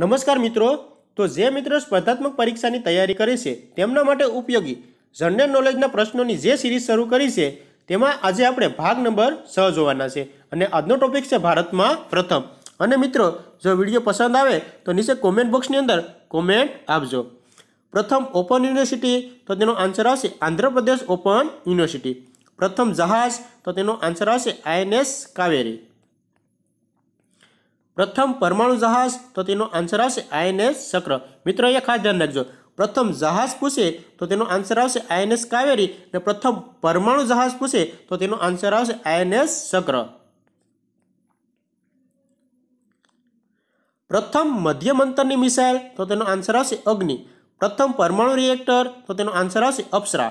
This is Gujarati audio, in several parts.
નમસ્કાર મિત્રો તો જે મિત્રો સ્પર્ધાત્મક પરીક્ષાની તૈયારી કરે છે તેમના માટે ઉપયોગી જનરલ નોલેજના પ્રશ્નોની જે સિરીઝ શરૂ કરી છે તેમાં આજે આપણે ભાગ નંબર છ જોવાના છે અને આજનો ટોપિક છે ભારતમાં પ્રથમ અને મિત્રો જો વિડીયો પસંદ આવે તો નીચે કોમેન્ટ બોક્સની અંદર કોમેન્ટ આપજો પ્રથમ ઓપન યુનિવર્સિટી તો તેનો આન્સર આવશે આંધ્રપ્રદેશ ઓપન યુનિવર્સિટી પ્રથમ જહાજ તો તેનો આન્સર આવશે આઈએનએસ કાવેરી પ્રથમ પરમાણુ જહાજ તો તેનો આન્સર આવશે આઈએનએસ શક્ર મિત્રો એ ખાસ ધ્યાન રાખજો પ્રથમ જહાજ પૂછે તો તેનો આન્સર આવશે આઈએનએસ કાવેરી અને પ્રથમ પરમાણુ જહાજ પૂછે તો તેનો આન્સર આવશે આઈએનએસ શક્ર પ્રથમ મધ્યમ અંતરની મિસાઇલ તો તેનો આન્સર આવશે અગ્નિ પ્રથમ પરમાણુ રિએક્ટર તો તેનો આન્સર આવશે અપ્સરા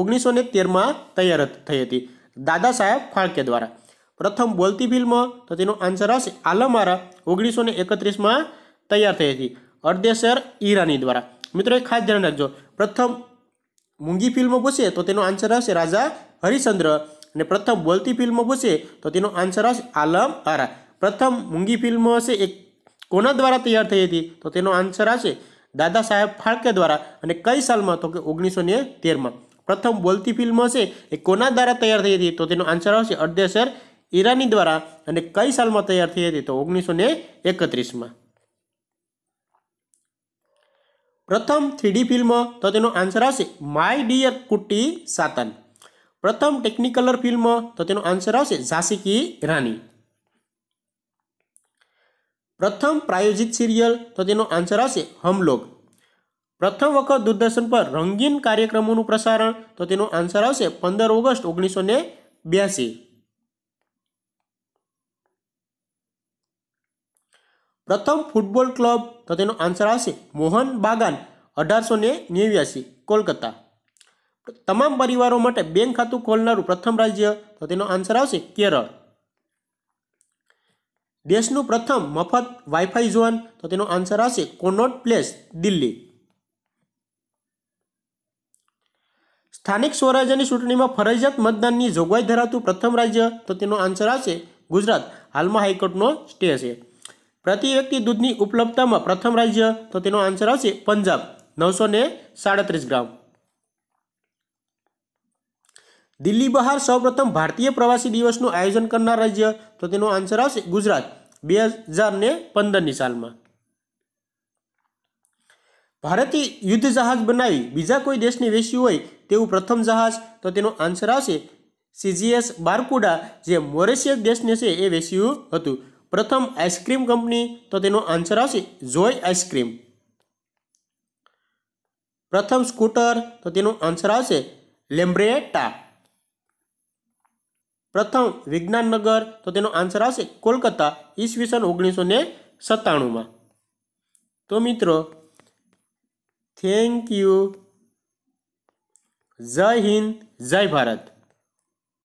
ઓગણીસો ને તેરમાં તૈયાર થઈ હતી દાદા સાહેબ ફાળકે દ્વારા પ્રથમ બોલતી ફિલ્મ તો તેનો આન્સર આવશે આલમારા ઓગણીસો ને એકત્રીસમાં તૈયાર થઈ હતી અર્ધેસર ઈરાની દ્વારા મિત્રો એ ખાસ ધ્યાન રાખજો પ્રથમ મૂંગી ફિલ્મ પૂછે તો તેનો આન્સર હશે રાજા હરિશ્ચંદ્ર અને પ્રથમ બોલતી ફિલ્મ પૂછે તો તેનો આન્સર હશે આલમ આરા પ્રથમ મૂંગી ફિલ્મ હશે એ કોના દ્વારા તૈયાર થઈ હતી તો તેનો આન્સર હશે દાદા સાહેબ ફાળકે દ્વારા અને કઈ સાલમાં તો કે ઓગણીસો ને તેરમાં પ્રથમ બોલતી ફિલ્મ હશે એ કોના દ્વારા તૈયાર થઈ હતી તો તેનો આન્સર આવશે અડદેસર ઈરાની દ્વારા અને કઈ સાલમાં તૈયાર થઈ હતી તો ઓગણીસો ને એકત્રીસમાં પ્રથમ થ્રીડી ફિલ્મ તો તેનો આન્સર આવશે માય ડિયર કુટી સાતન પ્રથમ ટેકનિકલર ફિલ્મ તો તેનો આન્સર આવશે ઝાંસી કી રાની પ્રથમ પ્રાયોજિત સિરિયલ તો તેનો આન્સર આવશે હમલોગ પ્રથમ વખત દૂરદર્શન પર રંગીન કાર્યક્રમોનું પ્રસારણ તો તેનો આન્સર આવશે પંદર ઓગસ્ટ ઓગણીસો ને બ્યાસી પ્રથમ ફૂટબોલ ક્લબ તો તેનો આન્સર આવશે મોહન બાગાન અઢારસો ને નેવ્યાસી કોલકાતા તમામ પરિવારો માટે બેંક ખાતું ખોલનારું પ્રથમ રાજ્ય તો તેનો આન્સર આવશે કેરળ દેશનું પ્રથમ મફત વાઈફાઈ ઝોન તો તેનો આન્સર આવશે કોનોટ પ્લેસ દિલ્હી સ્થાનિક સ્વરાજ્યની ચૂંટણીમાં ફરજિયાત મતદાનની જોગવાઈ ધરાવતું પ્રથમ રાજ્ય તો તેનો આન્સર આવશે ગુજરાત હાલમાં હાઈકોર્ટનો સ્ટે છે પ્રતિ વ્યક્તિ દૂધની ઉપલબ્ધતામાં પ્રથમ રાજ્ય તો તેનો આન્સર આવશે પંજાબ નવસો ને સાડત્રીસ ગ્રામ દિલ્હી બહાર સૌપ્રથમ ભારતીય પ્રવાસી દિવસનું આયોજન કરનાર રાજ્ય તો તેનો આન્સર આવશે ગુજરાત બે હજાર ને પંદરની સાલમાં ભારતે યુદ્ધ જહાજ બનાવી બીજા કોઈ દેશને વેચ્યું હોય તેવું પ્રથમ જહાજ તો તેનો આન્સર આવશે સીજીએસ બારકુડા જે મોરેશિયસ દેશને છે એ વેચ્યું હતું પ્રથમ આઈસ્ક્રીમ કંપની તો તેનો આન્સર આવશે જોય આઈસ્ક્રીમ પ્રથમ સ્કૂટર તો તેનો આન્સર આવશે લેમ્બ્રેટા પ્રથમ વિજ્ઞાનનગર તો તેનો આન્સર આવશે કોલકાતા ઈસવીસન ઓગણીસો ને સત્તાણુંમાં તો મિત્રો થેન્ક યુ જય હિન્દ જય ભારત